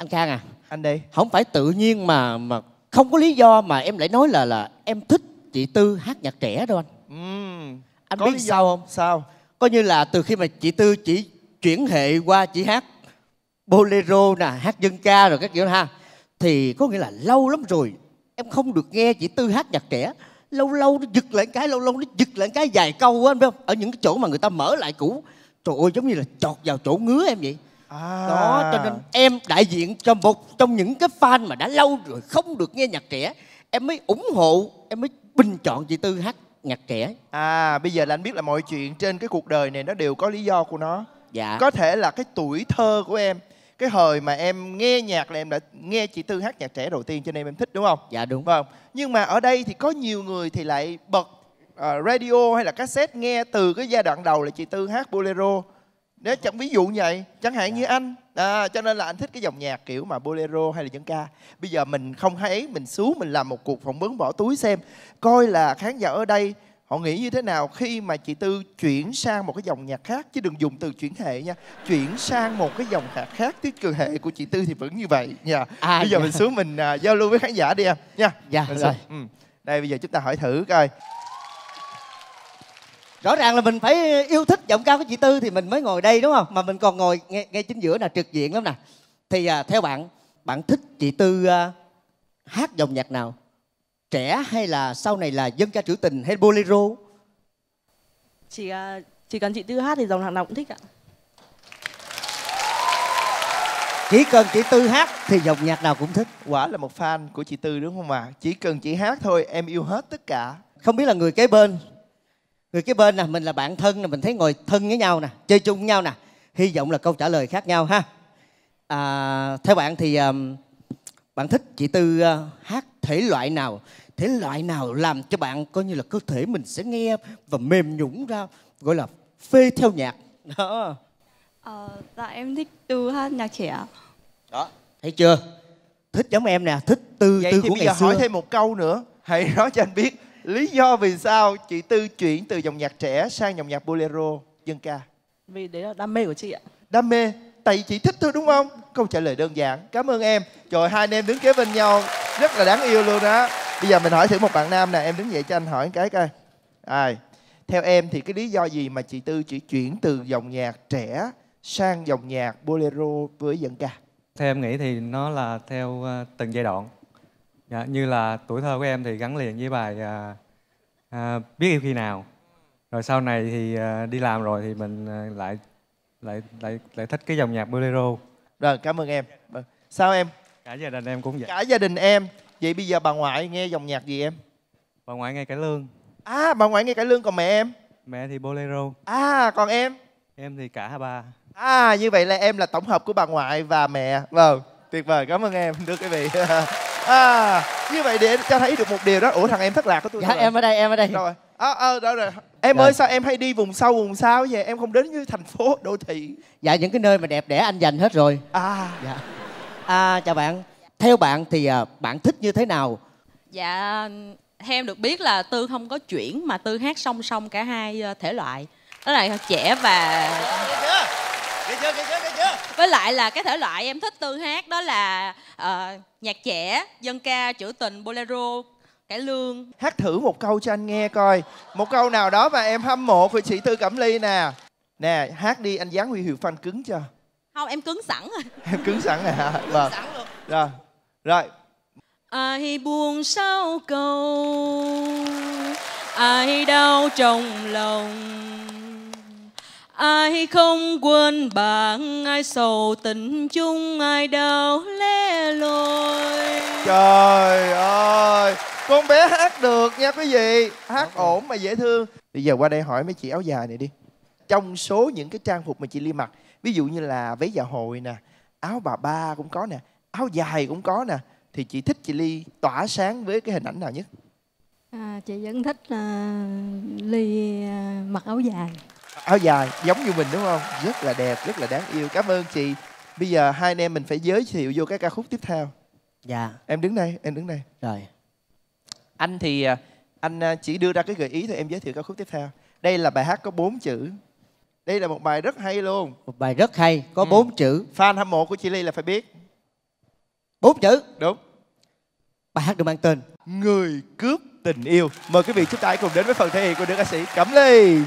anh khang à anh đi không phải tự nhiên mà mà không có lý do mà em lại nói là là em thích chị tư hát nhạc trẻ đâu anh ừ. anh có biết sao không sao coi như là từ khi mà chị tư chỉ chuyển hệ qua chỉ hát bolero nè hát dân ca rồi các kiểu ha thì có nghĩa là lâu lắm rồi em không được nghe chị tư hát nhạc trẻ lâu lâu nó giật lại cái lâu lâu nó giật lại cái dài câu á anh biết không ở những cái chỗ mà người ta mở lại cũ trời ơi giống như là chọt vào chỗ ngứa em vậy à. đó cho nên à. em đại diện cho một trong những cái fan mà đã lâu rồi không được nghe nhạc trẻ em mới ủng hộ em mới bình chọn chị tư hát nhạc trẻ à bây giờ là anh biết là mọi chuyện trên cái cuộc đời này nó đều có lý do của nó dạ có thể là cái tuổi thơ của em cái thời mà em nghe nhạc là em đã nghe chị tư hát nhạc trẻ đầu tiên cho nên em thích đúng không dạ đúng vâng nhưng mà ở đây thì có nhiều người thì lại bật uh, radio hay là cassette nghe từ cái giai đoạn đầu là chị tư hát bolero nếu chẳng ví dụ như vậy chẳng hạn như dạ. anh à, cho nên là anh thích cái dòng nhạc kiểu mà bolero hay là dân ca bây giờ mình không hay mình xuống mình làm một cuộc phỏng vấn bỏ túi xem coi là khán giả ở đây họ nghĩ như thế nào khi mà chị tư chuyển sang một cái dòng nhạc khác chứ đừng dùng từ chuyển hệ nha chuyển sang một cái dòng nhạc khác chứ cường hệ của chị tư thì vẫn như vậy nha à, bây giờ dạ. mình xuống mình uh, giao lưu với khán giả đi em nha dạ mình rồi Ừ. đây bây giờ chúng ta hỏi thử coi rõ ràng là mình phải yêu thích giọng ca của chị tư thì mình mới ngồi đây đúng không mà mình còn ngồi ngay, ngay chính giữa là trực diện lắm nè thì à, theo bạn bạn thích chị tư à, hát dòng nhạc nào trẻ hay là sau này là dân ca trữ tình hay bolero chỉ à, chỉ cần chị tư hát thì dòng nhạc nào cũng thích ạ chỉ cần chị tư hát thì dòng nhạc nào cũng thích quả là một fan của chị tư đúng không ạ à? chỉ cần chị hát thôi em yêu hết tất cả không biết là người kế bên người kế bên nè mình là bạn thân nè mình thấy ngồi thân với nhau nè chơi chung với nhau nè hy vọng là câu trả lời khác nhau ha à, theo bạn thì um, bạn thích chị tư uh, hát thể loại nào thể loại nào làm cho bạn coi như là cơ thể mình sẽ nghe và mềm nhũng ra gọi là phê theo nhạc đó ờ, dạ em thích tư hát nhạc trẻ đó thấy chưa thích giống em nè thích tư Vậy tư thì của bây ngày giờ xưa hỏi thêm một câu nữa hãy nói cho anh biết lý do vì sao chị tư chuyển từ dòng nhạc trẻ sang dòng nhạc bolero dân ca vì đấy là đam mê của chị ạ đam mê tại vì chị thích thôi đúng không câu trả lời đơn giản cảm ơn em trời hai anh em đứng kế bên nhau rất là đáng yêu luôn đó bây giờ mình hỏi thử một bạn nam nè em đứng dậy cho anh hỏi cái coi ai theo em thì cái lý do gì mà chị tư chỉ chuyển từ dòng nhạc trẻ sang dòng nhạc bolero với dân ca theo em nghĩ thì nó là theo ờ, từng giai đoạn dạ, như là tuổi thơ của em thì gắn liền với bài à, à, biết yêu khi nào rồi sau này thì à, đi làm rồi thì mình à, lại lại lại lại thích cái dòng nhạc bolero rồi cảm ơn em sao em cả gia đình em cũng vậy cả gia đình em vậy bây giờ bà ngoại nghe dòng nhạc gì em bà ngoại nghe cải lương à bà ngoại nghe cải lương còn mẹ em mẹ thì bolero à còn em em thì cả ba à như vậy là em là tổng hợp của bà ngoại và mẹ vâng tuyệt vời cảm ơn em được quý vị à, như vậy để cho thấy được một điều đó ủa thằng em thất lạc của tôi dạ em ở đây em ở đây rồi ờ à, à, rồi rồi em dạ. ơi sao em hay đi vùng sâu vùng xa vậy em không đến như thành phố đô thị dạ những cái nơi mà đẹp đẽ anh dành hết rồi à dạ à chào bạn theo bạn thì à, bạn thích như thế nào dạ theo em được biết là tư không có chuyển mà tư hát song song cả hai ờ, thể loại đó là trẻ và chưa kìa chưa kìa chưa với lại là cái thể loại em thích tư hát đó là uh, nhạc trẻ dân ca trữ tình bolero cải lương hát thử một câu cho anh nghe coi một câu nào đó mà em hâm mộ của chị tư cẩm ly nè nè hát đi anh dán huy hiệu fan cứng cho không em cứng sẵn rồi em cứng sẵn nè vâng rồi rồi ai buồn sao cầu ai đau trong lòng ai không quên bạn ai sầu tình chung ai đau lẻ loi trời ơi con bé hát được nha quý vị hát okay. Ờ. ổn mà dễ thương bây giờ qua đây hỏi mấy chị áo dài này đi trong số những cái trang phục mà chị ly mặc ví dụ như là váy dạ hội nè áo bà ba cũng có nè áo dài cũng có nè thì chị thích chị ly tỏa sáng với cái hình ảnh nào nhất à, chị vẫn thích uh, ly uh, mặc áo dài áo dài giống như mình đúng không rất là đẹp rất là đáng yêu cảm ơn chị bây giờ hai anh em mình phải giới thiệu vô cái ca khúc tiếp theo dạ em đứng đây em đứng đây rồi anh thì à, anh à, chỉ đưa ra cái gợi ý thôi em giới thiệu ca khúc tiếp theo đây là bài hát có bốn chữ đây là một bài rất hay luôn một bài rất hay có bốn ừ. chữ fan hâm mộ của chị ly là phải biết bốn chữ đúng bài hát được mang tên người cướp tình yêu mời quý vị chúng ta cùng đến với phần thể hiện của nữ ca sĩ cẩm ly